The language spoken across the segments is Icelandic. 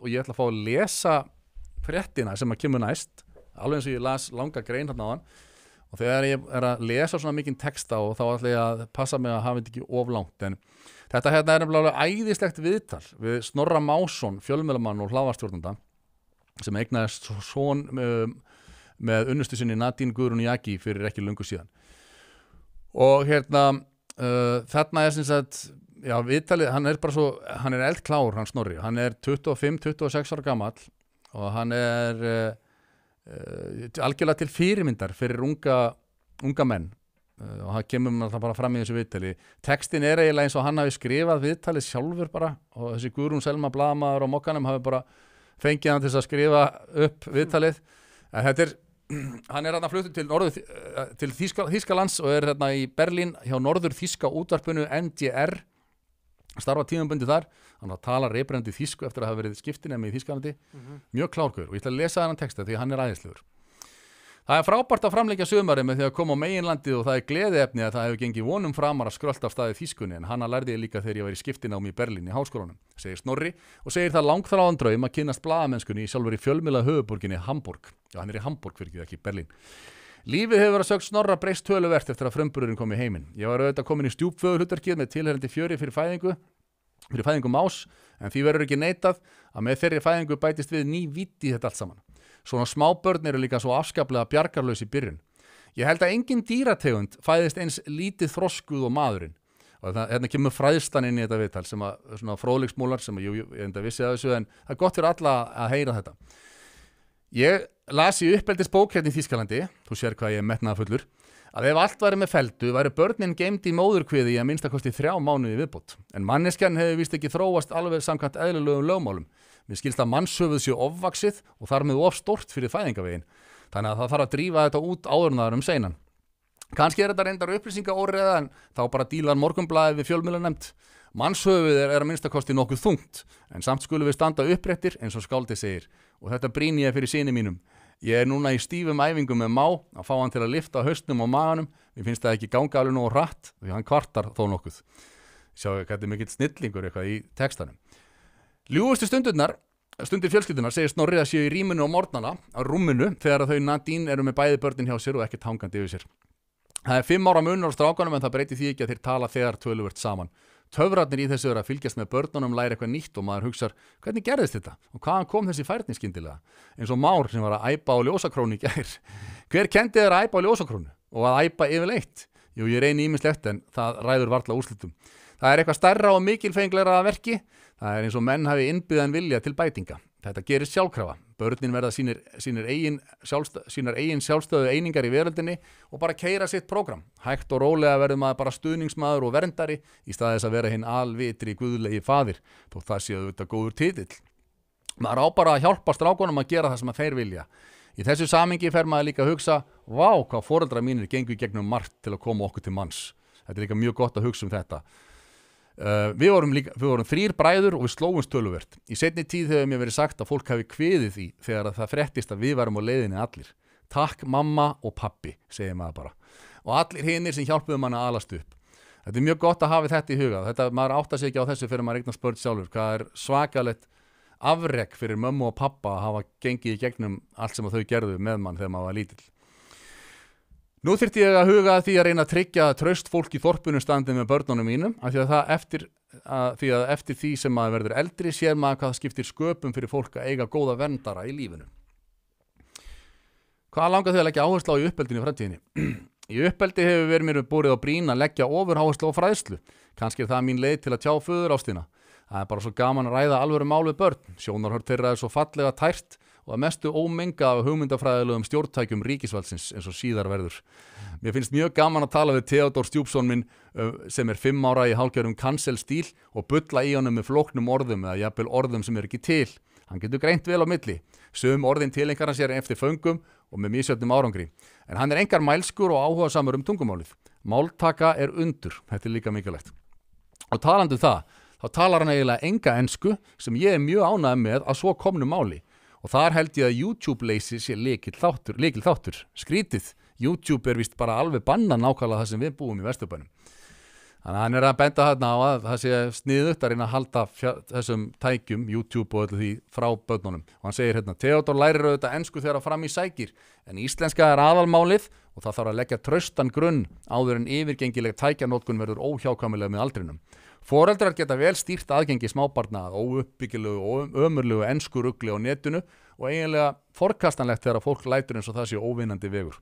og ég ætla að fá að lesa frettina sem að kemur næst alveg eins og ég las langa grein hérna á hann og þegar ég er að lesa svona mikinn texta og þá ætla ég að passa mig að hafa þetta ekki oflangt en þetta hérna er nefnilega æðislegt viðtal við Snorra Másson, fjölmjölumann og hlávarstjórnanda sem eignaðist svon um, með, með unnustusinni Nadine Gurun Jaki fyrir ekki lungu síðan og hérna uh, þarna er sem sagt já, viðtalið, hann er bara svo, hann er eldklár, hann snorri, hann er 25-26 ára gammal og hann er uh, uh, algjörlega til fyrirmyndar fyrir unga, unga menn uh, og hann kemur með það bara fram í þessu viðtali. Tekstin er eiginlega eins og hann hafi skrifað viðtalið sjálfur bara og þessi Gurun Selma Blamaður og Mokkanum hafi bara fengið hann til að skrifa upp viðtalið. En þetta er hann er hérna fluttur til, til Þískalands og er hérna í Berlín hjá Norður Þíska útvarpinu NDR starfa tímanböndi þar, hann talar reybrandi þísku eftir að hafa verið skiptinemi í Þísklandi mm -hmm. mjög klárkur og ég ætla að lesa þannan texta því hann er aðeinsluður Það er frábært að framleika sömari með því að koma á meginlandið og það er gleðiefni að það hefur gengið vonum framar að skrölda af staði Þískunni en hanna lærði ég líka þegar ég var í skiptinám í Berlin í háskólanum, segir Snorri og segir það langþráðan draum að kynast blaðamennskunni sjálfur í fjölmjöla höfuborginni Hamburg, já hann er í Hamburg fyrir ekki Berlin Lífið hefur verið að sögst snorra breyst töluvert eftir að frömbururinn kom í heiminn. Ég var auðvitað komin í stjúpföðulhutarkið með tilherandi fjöri fyrir fæðingu, fyrir fæðingu más, en því verður ekki neitað að með þeirri fæðingu bætist við ný viti þetta allt saman. Svona smábörn eru líka svo afskaplega bjargarlaus í byrjun. Ég held að engin dýrategund fæðist eins lítið þroskuð og maðurinn. Og það, hérna kemur fræðstan inn í þetta viðtal sem að svona fróðleiksmúlar sem að, jú, jú, ég enda vissi að þessu en það er gott fyrir alla að heyra þetta. Ég las ég uppeldisbók hérna í Þískalandi, þú sér hvað ég er metnaða fullur, að ef allt væri með feldu væri börnin geimt í móðurkviði að minnstakosti þrjá mánuði viðbútt. En manneskjarn hefur vist ekki þróast alveg samkvæmt eðlulegum lögmálum. Mér skilst að mannshöfuð séu ofvaksið og þar með ofstort fyrir fæðingavegin. Þannig að það þarf að drífa þetta út áðurnaðar um seinan. Kanski er þetta reyndar upplýsingaóriða en þá bara dílan morgumblæði við fjölmjölunemt. Mannshöfuð er, er að minnstakosti nokkuð þungt en samt skulum við standa upprettir eins og skáldi segir og þetta brín ég fyrir síni mínum Ég er núna í stífum æfingum með má að fá hann til að lifta höstnum og maganum. Mér finnst það ekki ganga alveg nógu hratt því hann kvartar þó nokkuð. Sjáu ekki að þetta er mikill snillingur eitthvað í tekstanum. Ljúustu stundurnar, stundir fjölskyldunar, segir Snorrið að séu í rýmunu og mornana á rúmunu þegar þau Nadine eru með bæði börnin hjá sér og ekkert hangandi yfir sér. Það er fimm ára munur á strákanum en það breytir því ekki að þeir tala þegar töluvert saman töfratnir í þessu eru að fylgjast með börnunum, læra eitthvað nýtt og maður hugsa hvernig gerðist þetta og hvaðan kom þessi færðni skindilega eins og Már sem var að æpa á ljósakrónu í gær hver kendi þeir að æpa á ljósakrónu og að æpa yfirleitt jú ég reyni ímislegt en það ræður varla úrslutum það er eitthvað starra og mikilfengleira að verki það er eins og menn hafi innbyðan vilja til bætinga Þetta gerir sjálfkrafa. Börnin verða sínir, sínir eigin, sjálfstæð, eigin sjálfstöðu einingar í veröldinni og bara keira sitt program. Hægt og rólega verður maður bara stuðningsmaður og verndari í staðis að vera hinn alvitri guðlegi fadir þó það séu auðvitað góður títill. Maður á bara að hjálpa strákonum að gera það sem þeir vilja. Í þessu samingi fer maður líka að hugsa Vá, hvað foreldra mínir gengur gegnum margt til að koma okkur til manns. Þetta er líka mjög gott að hugsa um þetta Uh, við, vorum líka, við vorum þrýr bræður og við slóum stöluvert. Í setni tíð hefur mér verið sagt að fólk hafi kviðið því þegar það frettist að við varum á leiðinni allir. Takk mamma og pappi, segir maður bara. Og allir hinnir sem hjálpuðu manna að alast upp. Þetta er mjög gott að hafa þetta í huga. Þetta, maður áttar sig ekki á þessu fyrir maður eignar spörð sjálfur. Hvað er svakalett afreg fyrir mömmu og pappa að hafa gengið í gegnum allt sem þau gerðu með mann þegar maður var lítill. Nú þurfti ég að huga að því að reyna að tryggja að traust fólk í þorpunum standið með börnunum mínum af því að það eftir, að, að eftir því sem maður verður eldri sér maður hvað skiptir sköpum fyrir fólk að eiga góða vendara í lífinu. Hvað langar þau að leggja áherslu á í uppeldinu í framtíðinni? Í uppeldi hefur verið mér búrið á brín að leggja ofurháherslu á fræðslu. Kanski er það mín leið til að tjá föður ástina. Það er bara svo gaman að ræða alvöru mál við börn. Sjónarhör þeirra er svo fallega tært og að mestu ómenga af hugmyndafræðilegum stjórntækjum ríkisvalsins eins og síðar verður. Mér finnst mjög gaman að tala við Theodor Stjúpsson minn sem er fimm ára í hálkjörum kanselstíl og bylla í honum með floknum orðum eða jafnvel orðum sem er ekki til. Hann getur greint vel á milli, sögum orðin tilengar hann sér eftir föngum og með mísjötnum árangri. En hann er engar mælskur og áhuga samur um tungumálið. Máltaka er undur, þetta er líka mikilvægt. Og talandu um það, þá talar hann eiginlega enga ensku sem ég er mjög ánæg með að svo komnu máli og þar held ég að YouTube leysi sé leikil þáttur, leikil þáttur, skrítið YouTube er vist bara alveg banna nákvæmlega það sem við búum í Vesturbanum þannig að hann er að benda þarna á að það sé sniðutt að reyna að halda þessum tækjum, YouTube og öllu því frá börnunum og hann segir hérna Theodor lærir auðvitað ennsku þegar að fram í sækir en íslenska er aðalmálið og það þarf að leggja tröstan grunn áður en yfirgengileg tækjanótkun verður óhjákamilega með aldrinum Fóreldrar geta vel stýrt aðgengi smábarna og uppbyggilugu og ömurlugu ennskurugli á netinu og eiginlega forkastanlegt þegar að fólk lætur eins og það sé óvinnandi vegur.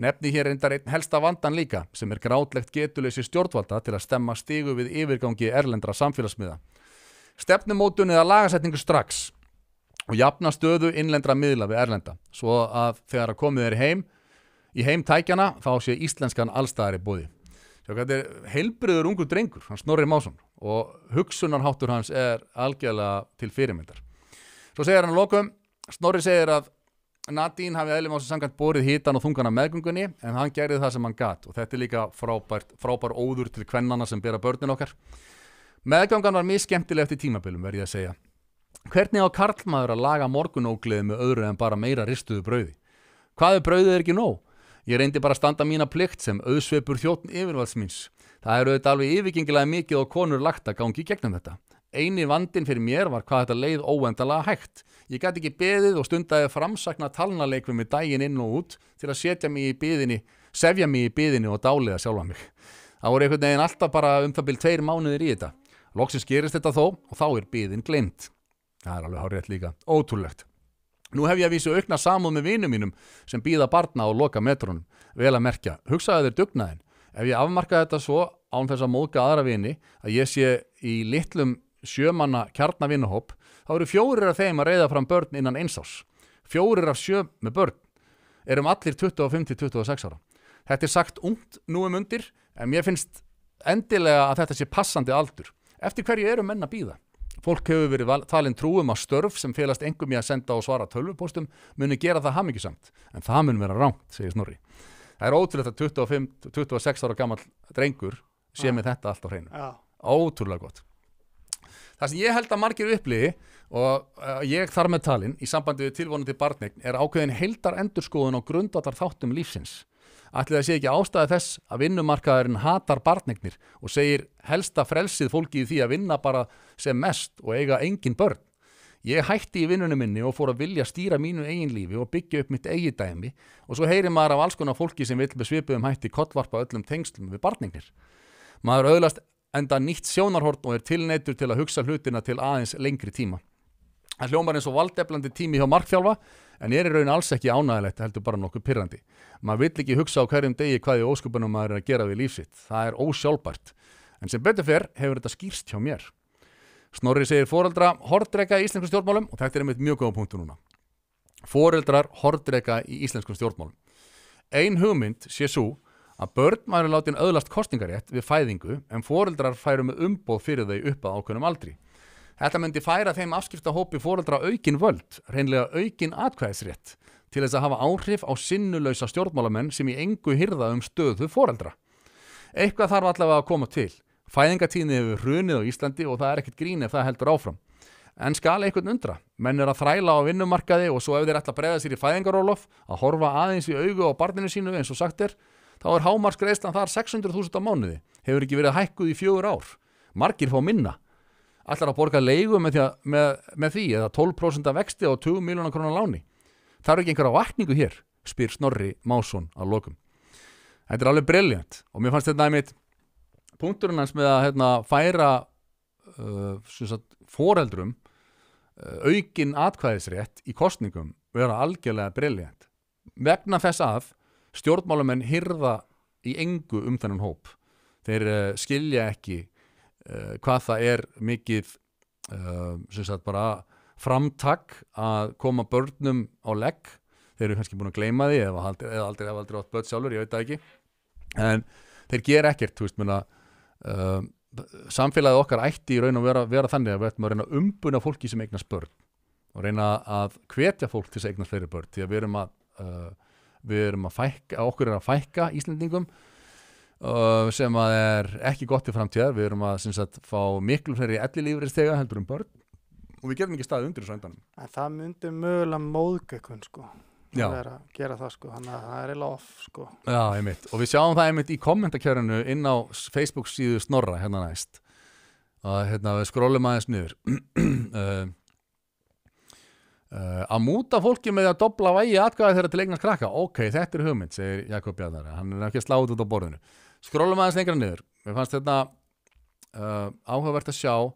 Nefni hér endar einn helsta vandan líka sem er grátlegt getuleysi stjórnvalda til að stemma stígu við yfirgangi erlendra samfélagsmiða. Stefnumótun eða lagasetningu strax og jafna stöðu innlendra miðla við erlenda svo að þegar að komið er heim í heimtækjana þá sé íslenskan allstæðar í bóði heilbriður ungu drengur, hann Snorri Másson og hugsunarháttur hans er algjörlega til fyrirmyndar svo segir hann lokum, Snorri segir að Nadín hafi eðlum á sig sangant borið hítan og þungan af meðgungunni en hann gerði það sem hann gatt og þetta er líka frábært, frábær óður til kvennana sem bera börnin okkar meðgangan var mjög skemmtilegt í tímabilum verði ég að segja hvernig á karlmaður að laga morgunógliði með öðru en bara meira ristuðu brauði hvaðu brauðið er ekki nóg Ég reyndi bara að standa mína plikt sem auðsveipur þjóttn yfirvaldsmins. Það eru auðvitað alveg yfirgengilega mikið og konur lagt að gangi gegnum þetta. Eini vandin fyrir mér var hvað þetta leið óendalega hægt. Ég gæti ekki beðið og stundaði framsakna talnaleikvið með dægin inn og út til að setja mig í byðinni, sefja mig í byðinni og dáliða sjálfa mig. Það voru einhvern veginn alltaf bara um það byrjum tveir mánuðir í þetta. Lóksins gerist þetta þó og þá er byðin glimt. Það er alveg hárið rétt líka. Ótrúlegt. Nú hef ég að vísu aukna samúð með vinum mínum sem býða barna á loka metrónum, vel að merkja. Hugsaði þeir dugnaðin. Ef ég afmarkaði þetta svo án þess að móka aðra vini, að ég sé í litlum sjömanna kjarnavinnuhopp, þá eru fjórir af þeim að reyða fram börn innan einsás. Fjórir af sjö með börn erum allir 25-26 ára. Þetta er sagt ungt nú um undir, en mér finnst endilega að þetta sé passandi aldur. Eftir hverju eru menna býða? Fólk hefur verið talin trúum að störf sem félast engum í að senda og svara tölvupostum muni gera það hafmyggisamt, en það mun vera rámt, segir Snorri. Það er ótrúlega að 25, 26 ára gammal drengur sé með þetta allt á hreinu. Ja. Ótrúlega gott. Það sem ég held að margir uppliði og eh, ég þar með talin í sambandi við tilvonandi barnegn er ákveðin heldar endurskóðun og grundatar þáttum lífsins. Ætli það sé ekki ástæði þess að vinnumarkaðarinn hatar barnignir og segir helsta frelsið fólki í því að vinna bara sem mest og eiga engin börn. Ég hætti í vinnunum minni og fór að vilja stýra mínu eigin lífi og byggja upp mitt eigi dæmi og svo heyri maður af alls konar fólki sem vil besvipa um hætti kottvarpa öllum tengslum við barnignir. Maður auðlast enda nýtt sjónarhort og er tilneitur til að hugsa hlutina til aðeins lengri tíma. Það hljómar eins og valdeflandi tími hjá markþjálfa en ég er í raun alls ekki ánægilegt heldur bara nokkuð pyrrandi. Maður vill ekki hugsa á hverjum degi hvaði ósköpunum maður er að gera við lífsitt. Það er ósjálfbært. En sem betur fyrr hefur þetta skýrst hjá mér. Snorri segir foreldra hordreika í íslenskum stjórnmálum og þetta er einmitt mjög góða punktu núna. Foreldrar hordreika í íslenskum stjórnmálum. Ein hugmynd sé svo að börn maður er látin öðlast kostningarétt við fæðingu en foreldrar færum með umboð fyrir þau upp að ákveðnum aldri Þetta myndi færa þeim afskiptahópi fóröldra aukin völd, reynlega aukin atkvæðisrétt, til þess að hafa áhrif á sinnulausa stjórnmálamenn sem í engu hyrða um stöðu fóröldra. Eitthvað þarf allavega að koma til. Fæðingatíðni hefur runið á Íslandi og það er ekkert grín ef það heldur áfram. En skal einhvern undra, menn er að þræla á vinnumarkaði og svo ef þeir ætla að breyða sér í fæðingarólof, að horfa aðeins í augu á barninu sínu eins og sagt er, þá er hámarsgreðslan þar 600.000 á mánuði, hefur ekki verið hækkuð í fjögur ár. Markir fá minna, allar að borga leigu með því, að, með, með því eða 12% af vexti á 20 miljónar krónar láni. Það eru ekki einhverja vakningu hér, spyr Snorri Másson á lokum. Þetta er alveg brilljant og mér fannst þetta aðeins punkturinn hans með að hérna, færa uh, foreldrum uh, aukin atkvæðisrétt í kostningum vera algjörlega brilljant. Vegna þess að stjórnmálumenn hyrða í engu um þennan hóp. Þeir uh, skilja ekki uh, hvað það er mikið uh, framtak að koma börnum á legg þeir eru kannski búin að gleyma því eða aldrei eða aldrei, aldrei, aldrei átt börn sjálfur, ég veit það ekki en þeir ger ekkert veist, myrna, uh, eh, samfélagið okkar ætti í raun að vera, vera þannig að við ættum að reyna að umbuna fólki sem eignast börn og reyna að hvetja fólk til þess að eignast fleiri börn því að við erum að, við erum að fækka, okkur er að fækka Íslandingum sem að er ekki gott í framtíðar við erum að sagt, fá miklu fleiri ellilífuristega heldur um börn og við getum ekki staðið undir þessu endan en það myndir mögulega móðgökun sko. það er að gera það sko. þannig að það er í lof sko. Já, og við sjáum það einmitt í kommentarkjörinu inn á Facebook síðu Snorra hérna næst að hérna, við skrólum aðeins nýður uh, Uh, að múta fólki með að dobla vægi atkvæði þeirra til eignast krakka ok, þetta er hugmynd, segir Jakob Jadara hann er ekki sláð út á borðinu skrólum aðeins lengra niður mér fannst þetta uh, áhugavert að sjá uh,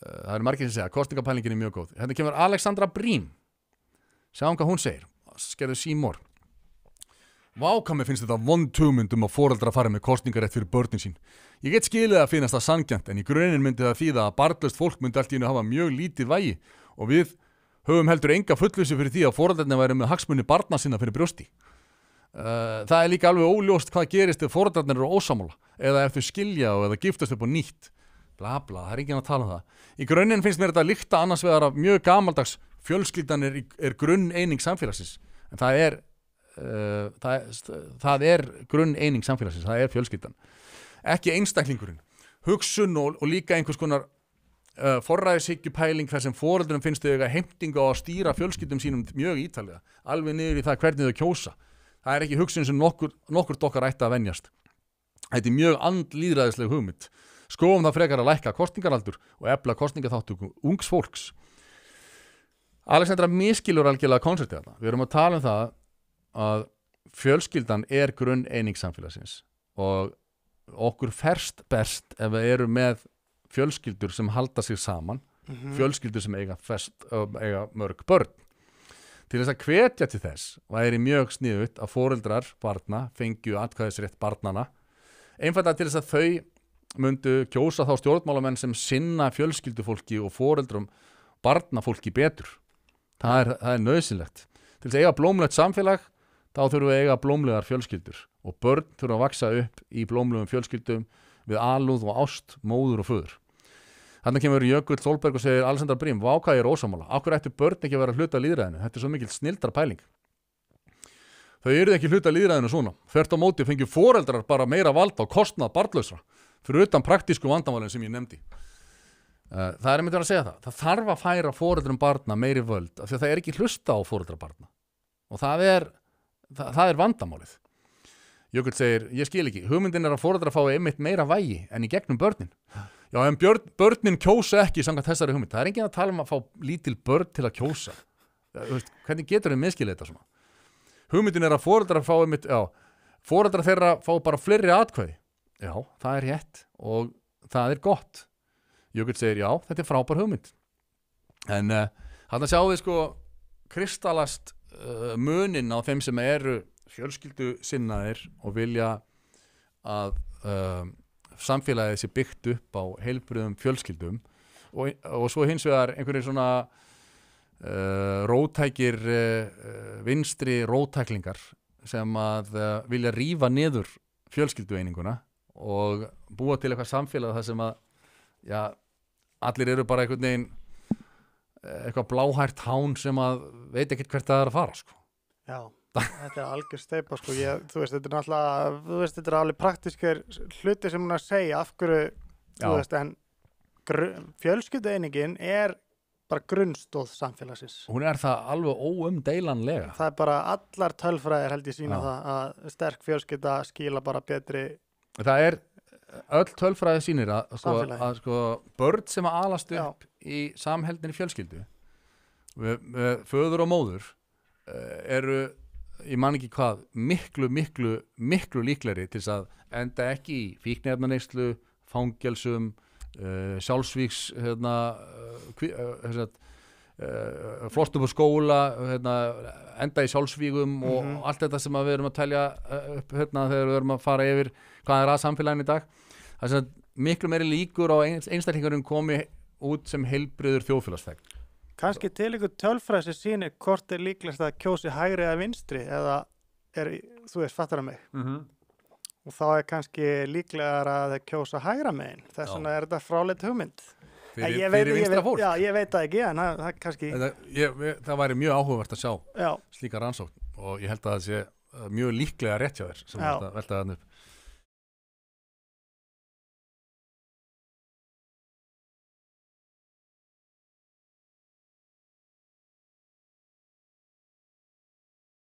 það eru margir sem segja, kostningapælingin er mjög góð hérna kemur Alexandra Brín sjáum hvað hún segir, skerðu símór Vákami finnst þetta vond tómyndum að foreldra fari með kostningarétt fyrir börnin sín. Ég get skilið að finnast það sangjant en í grunin myndi það þýða að barndlöst fólk myndi allt í hennu hafa mjög lítið vægi og við höfum heldur enga fullvísi fyrir því að foreldrarna væri með hagsmunni barna sinna fyrir brjósti. Uh, það er líka alveg óljóst hvað gerist ef forðarnir eru ósamála eða ef þau skilja og eða giftast upp og nýtt bla bla, það er ekki að tala um það í grunninn finnst mér þetta að líkta annars vegar af mjög gamaldags fjölskyldan er, er grunn eining samfélagsins en það er, uh, það, er, það er grunn eining samfélagsins það er fjölskyldan, ekki einstaklingurinn hugsun og, og líka einhvers konar uh, eh, forræðisíkjupæling þar sem forðarnir finnst þau eitthvað heimtinga og að stýra fjölskyldum sínum mjög ítalega, alveg niður í það hvernig þau kjósa það er ekki hugsun sem nokkur, nokkur dokkar ætti að venjast. Þetta er mjög andlýðræðisleg hugmynd. Skofum það frekar að lækka kostningaraldur og ebla kostningatháttukum ungs fólks. Alexandra miskilur algjörlega koncertið þarna. Við erum að tala um það að fjölskyldan er grunn einingssamfélagsins og okkur ferst best ef við erum með fjölskyldur sem halda sig saman, mm -hmm. fjölskyldur sem eiga, fest, eiga mörg börn Til þess að hvetja til þess væri mjög sniðut að foreldrar barna fengju atkvæðisrétt barnana einfallega til þess að þau myndu kjósa þá stjórnmálamenn sem sinna fjölskyldufólki og foreldrum barnafólki betur. Það er, það er nöðsilegt. Til þess að eiga blómlegt samfélag þá þurfum við að eiga blómlegar fjölskyldur og börn þurfum að vaksa upp í blómlegum fjölskyldum við alúð og ást, móður og föður. Þannig kemur Jökull Solberg og segir Alessandra Brím, vákað ég er ósámála, áhverju ættu börn ekki að vera hluta líðræðinu, þetta er svo mikil snildra pæling. Þau eru ekki hluta líðræðinu svona, fært á móti fengju foreldrar bara meira valda og kostnað barndlausra, fyrir utan praktísku vandamálinn sem ég nefndi. Eh, það er myndið að segja það, það þarf að færa foreldrum barna meiri völd af því að það er ekki hlusta á foreldrarbarna og það er, það, það er vandamálið. Jökull segir, ég skil ekki, hugmyndin er að foreldrar fái einmitt meira vægi en í gegnum börnin. Já, en björn, börnin kjósa ekki samkvæmt þessari hugmynd. Það er engin að tala um að fá lítil börn til að kjósa. Veist, hvernig getur þau miskil þetta svona? Hugmyndin er að fóröldra fái mitt, já, fóröldra þeirra fá bara fleiri atkvæði. Já, það er rétt og það er gott. Jökull segir, já, þetta er frábær hugmynd. En uh, eh, hann að sjá því sko kristalast uh, munin á þeim sem eru fjölskyldu sinnaðir og vilja að... Uh, samfélagið sé byggt upp á heilbröðum fjölskyldum og, og svo hins vegar einhverjir svona uh, eh, rótækir uh, eh, vinstri rótæklingar sem að eh, vilja rýfa niður fjölskyldueininguna og búa til eitthvað samfélag þar sem að já, allir eru bara einhvern veginn eitthvað bláhært hán sem að veit ekkert hvert það er að fara sko. Já Þetta er algjör steipa sko, ég, þú veist, þetta er náttúrulega, þú veist, þetta er alveg praktískir hluti sem hún að segja af hverju, Já. þú veist, en fjölskyldu einingin er bara grunnstóð samfélagsins. Hún er það alveg óumdeilanlega. Það er bara, allar tölfræðir held ég sína Já. það að sterk fjölskylda skila bara betri. Það er, öll tölfræði sínir að, sko, að sko, börn sem að alast upp Já. í samheldinni fjölskyldu, föður og móður, eh, eru ég man ekki hvað, miklu, miklu, miklu líkleri til þess að enda ekki í fíknefnaneyslu, fangjálsum, uh, eh, sjálfsvíks, hérna, uh, uh, flostum úr skóla, hérna, enda í sjálfsvígum mm -hmm. og mhm. allt þetta sem við erum að telja eh, upp hérna, þegar við erum að fara yfir hvað er að samfélagin í dag. Það er miklu meiri líkur á einstaklingarum komi út sem heilbriður þjófélagsfækn. Kanski til ykkur tölfræð sem sýnir hvort er líklegast að kjósi hægri eða vinstri eða er, þú veist, fattar að mig. Mm -hmm. Og þá er kannski líklegar að kjósa hægra meginn. Þess vegna er þetta fráleitt hugmynd. Fyrir, veit, fyrir vinstra fólk. Já, ég veit það ekki, en það er kannski... Það, ég, það væri mjög áhugavert að sjá já. slíka rannsókn og ég held að það sé mjög líklega rétt hjá þér sem veltaðan upp.